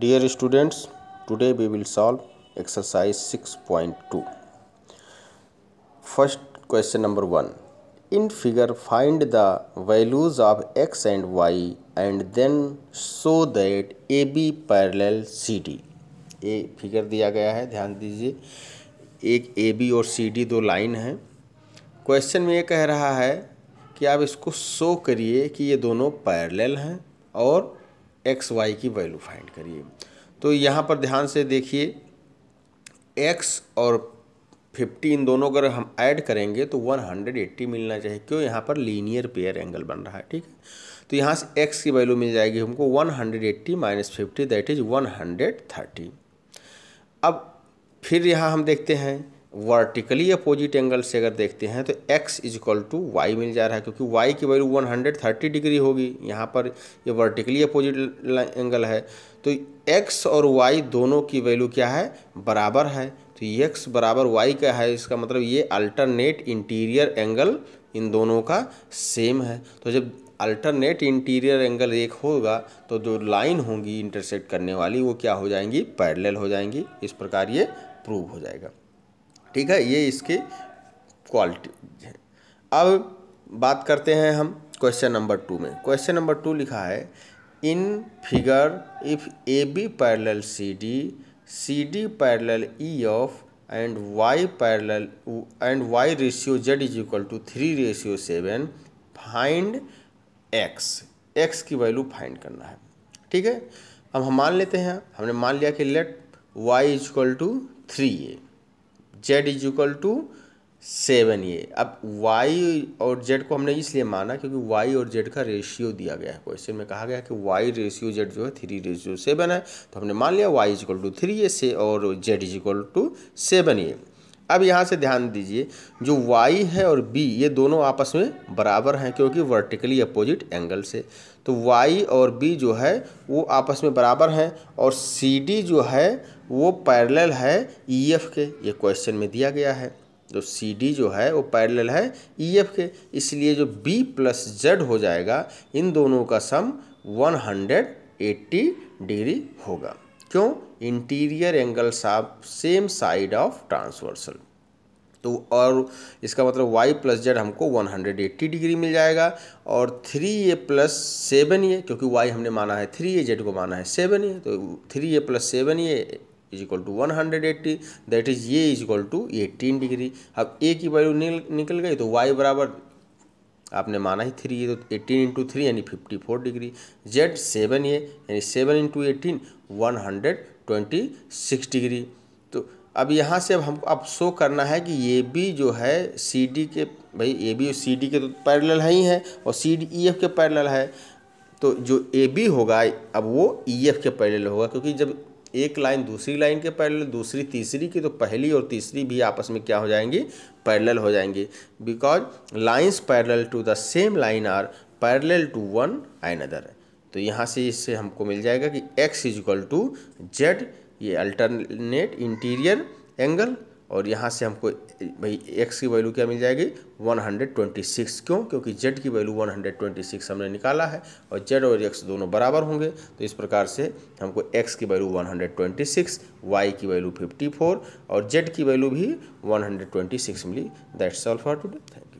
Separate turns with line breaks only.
Dear students today we will solve exercise 6.2। Point two first question number one in figure find the values of x and y and then so that A B parallel C D a figure दिया गया है ध्यान दीजिए एक A B और C D दो line है question में ये कह रहा है कि आप इसको शो करिए कि ये दोनों पैरेलल हैं और एक्स वाई की वैल्यू फाइंड करिए तो यहाँ पर ध्यान से देखिए एक्स और फिफ्टी इन दोनों अगर हम ऐड करेंगे तो वन हंड्रेड एट्टी मिलना चाहिए क्यों यहाँ पर लीनियर पेयर एंगल बन रहा है ठीक है तो यहाँ से एक्स की वैल्यू मिल जाएगी हमको one hundred eighty minus fifty that is one hundred thirty अब फिर यहाँ हम देखते हैं वर्टिकली अपोजिट एंगल से अगर देखते हैं तो x is equal to y मिल जा रहा है क्योंकि y की वैल्यू 130 डिग्री होगी यहाँ पर ये वर्टिकली अपोजिट एंगल है तो x और y दोनों की वैल्यू क्या है बराबर है तो x बराबर y का है इसका मतलब ये अल्टरनेट इंटीरियर एंगल इन दोनों का सेम है तो जब अल्टरनेट इंटीरियर एंगल एक होगा तो जो लाइन होंगी इंटरसेक्ट करने वाली वो क्या हो जाएंगी पैरेलल हो जाएंगी इस प्रकार ये प्रूव हो जाएगा ठीक है ये इसकी क्वालिटी है अब बात करते हैं हम क्वेश्चन नंबर टू में क्वेश्चन नंबर टू लिखा है in figure if A B parallel C D C D parallel E F and y parallel and y ratio z is equal to three ratio seven find x x की value find करना है ठीक है अब हम मान लेते हैं हमने मान लिया कि let y is equal to three a z is equal to seven ये अब वाई और जेड को हमने इसलिए माना क्योंकि वाई और जेड का रेशियो दिया गया है क्वेश्चन में कहा गया कि वाई रेशियो जेड जो है थ्री रेशियो सेवन है तो हमने मान लिया y is equal to three ये से और z is equal to seven ये अब यहाँ से ध्यान दीजिए जो वाई है और बी ये दोनों आपस में बराबर हैं क्योंकि वर्टिकली अपोजिट एंगल से तो वाई और बी जो है वो आपस में बराबर हैं और सी डी जो है वो पैरेलल है ई e एफ के ये क्वेश्चन में दिया गया है तो सी डी जो है वो पैरेलल है ई e एफ के इसलिए जो बी प्लस जेड हो जाएगा इन दोनों का sum one hundred eighty degree होगा क्यों interior angles of same side of transversal तो और इसका मतलब वाई प्लस जेड हमको 180 डिग्री मिल जाएगा और three a plus seven a क्योंकि वाई हमने माना है थ्री ए जेड को माना है सेवन ये तो three a plus seven a is equal to one hundred eighty that is ये is equal to eighteen degree अब ए की वैल्यू निकल गई तो वाई बराबर आपने माना ही थ्री ये तो एटीन इंटू थ्री यानी fifty four degree z seven ये यानी seven into eighteen one hundred twenty six degree अब यहाँ से अब हम अब शो करना है कि ये भी जो है सी डी के भाई ए बी और सी डी के तो पैरेलल है ही हैं और सी डी ई एफ के पैरेलल है तो जो ए बी होगा अब वो ई e एफ के पैरेलल होगा क्योंकि जब एक लाइन दूसरी लाइन के पैरेलल दूसरी तीसरी की तो पहली और तीसरी भी आपस में क्या हो जाएंगी पैरेलल हो जाएंगी because lines parallel to the same line are parallel to one and other तो यहाँ से इससे हमको मिल जाएगा कि x is equal to z ये अल्टरनेट इंटीरियर एंगल और यहाँ से हमको भाई एक्स की वैल्यू क्या मिल जाएगी 126 क्यों क्योंकि जेड की वैल्यू 126 हमने निकाला है और जेड और एक्स दोनों बराबर होंगे तो इस प्रकार से हमको एक्स की वैल्यू 126 वाई की वैल्यू 54 और जेड की वैल्यू भी 126 मिली that's all for day thank